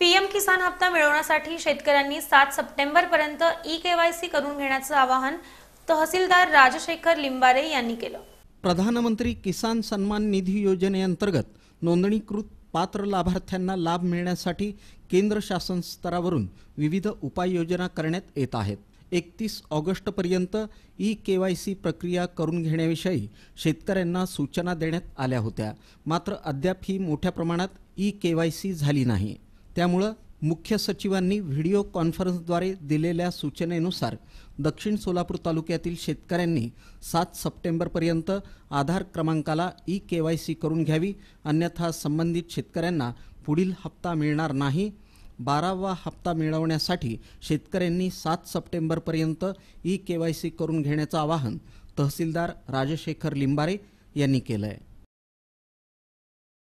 PM किसान हप्ता मिळवण्यासाठी शेतकऱ्यांनी सात सप्टेंबरपर्यंत ई केवायसी करून घेण्याचं आवाहन तहसीलदार राजशेखर लिंबारे यांनी केलं प्रधानमंत्री किसान सन्मान निधी योजनेअंतर्गत नोंदणीकृत पात्र लाभार्थ्यांना लाभ मिळण्यासाठी केंद्र शासन स्तरावरून विविध उपाययोजना करण्यात येत आहेत एकतीस ऑगस्टपर्यंत ई के वाय सी प्रक्रिया करून घेण्याविषयी शेतकऱ्यांना सूचना देण्यात आल्या होत्या मात्र अद्याप ही मोठ्या प्रमाणात ई के वाय सी झाली नाही त्यामुळं मुख्य सचिवांनी व्हिडिओ कॉन्फरन्सद्वारे दिलेल्या सूचनेनुसार दक्षिण सोलापूर तालुक्यातील शेतकऱ्यांनी सात सप्टेंबरपर्यंत आधार क्रमांकाला ई के वाय सी करून घ्यावी अन्यथा संबंधित शेतकऱ्यांना पुढील हप्ता मिळणार नाही बारावा हप्ता मिळवण्यासाठी शेतकऱ्यांनी सात सप्टेंबरपर्यंत ई के वाय सी करून घेण्याचं आवाहन तहसीलदार राजशेखर लिंबारे यांनी केलं आहे